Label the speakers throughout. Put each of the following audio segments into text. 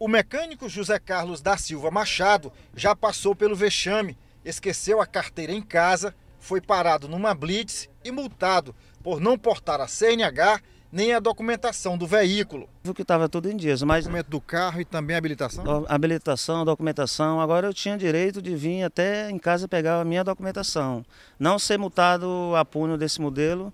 Speaker 1: O mecânico José Carlos da Silva Machado já passou pelo vexame, esqueceu a carteira em casa, foi parado numa blitz e multado por não portar a
Speaker 2: CNH nem a documentação do veículo. O que estava tudo em dias, mas... documento do carro e também a habilitação? Do, habilitação, documentação. Agora eu tinha direito de vir até em casa pegar a minha documentação. Não ser multado a punho desse modelo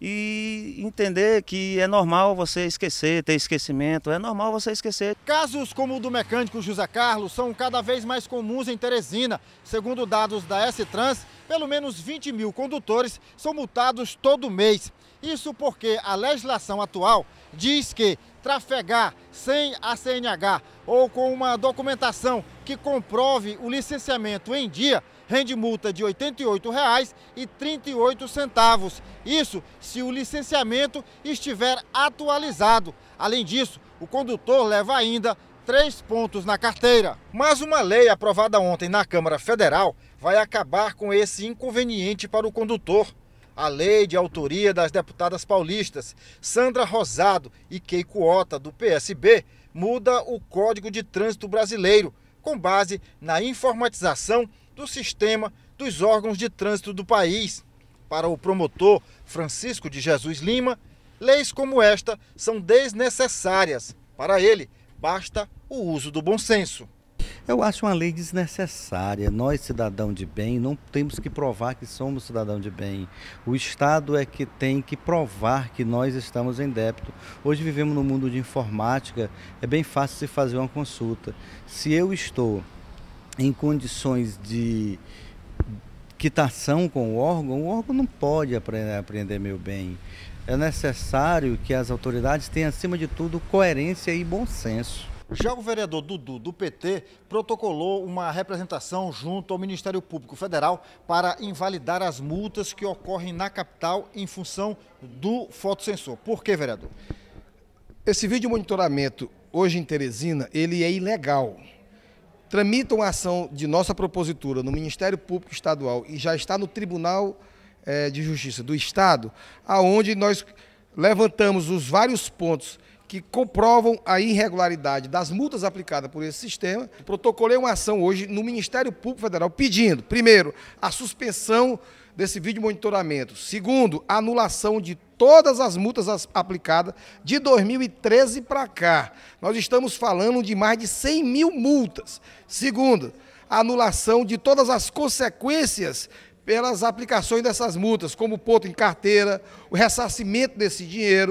Speaker 2: e entender que é normal você esquecer, ter esquecimento, é normal você esquecer. Casos como o do mecânico José Carlos são cada vez mais comuns em Teresina. Segundo dados da
Speaker 1: S-Trans, pelo menos 20 mil condutores são multados todo mês. Isso porque a legislação atual diz que trafegar sem a CNH ou com uma documentação que comprove o licenciamento em dia rende multa de R$ 88,38. Isso se o licenciamento estiver atualizado. Além disso, o condutor leva ainda três pontos na carteira. Mas uma lei aprovada ontem na Câmara Federal vai acabar com esse inconveniente para o condutor. A lei de autoria das deputadas paulistas Sandra Rosado e Keiko Ota, do PSB, muda o Código de Trânsito Brasileiro com base na informatização do sistema dos órgãos de trânsito do país. Para o promotor Francisco de Jesus Lima, leis como esta são desnecessárias. Para ele, basta o uso do bom senso.
Speaker 3: Eu acho uma lei desnecessária. Nós, cidadão de bem, não temos que provar que somos cidadão de bem. O Estado é que tem que provar que nós estamos em débito. Hoje vivemos no mundo de informática, é bem fácil se fazer uma consulta. Se eu estou em condições de quitação com o órgão, o órgão não pode aprender meu bem é necessário que as autoridades tenham, acima de tudo, coerência e bom senso.
Speaker 1: Já o vereador Dudu, do PT, protocolou uma representação junto ao Ministério Público Federal para invalidar as multas que ocorrem na capital em função do
Speaker 4: fotossensor. Por que, vereador? Esse vídeo monitoramento, hoje em Teresina, ele é ilegal. Tramita uma ação de nossa propositura no Ministério Público Estadual e já está no Tribunal eh, de Justiça do Estado, aonde nós levantamos os vários pontos que comprovam a irregularidade das multas aplicadas por esse sistema. Protocolei uma ação hoje no Ministério Público Federal pedindo, primeiro, a suspensão desse vídeo monitoramento. Segundo, a anulação de todas as multas aplicadas de 2013 para cá. Nós estamos falando de mais de 100 mil multas. Segundo, a anulação de todas as consequências pelas aplicações dessas multas, como o ponto em carteira, o ressarcimento desse dinheiro.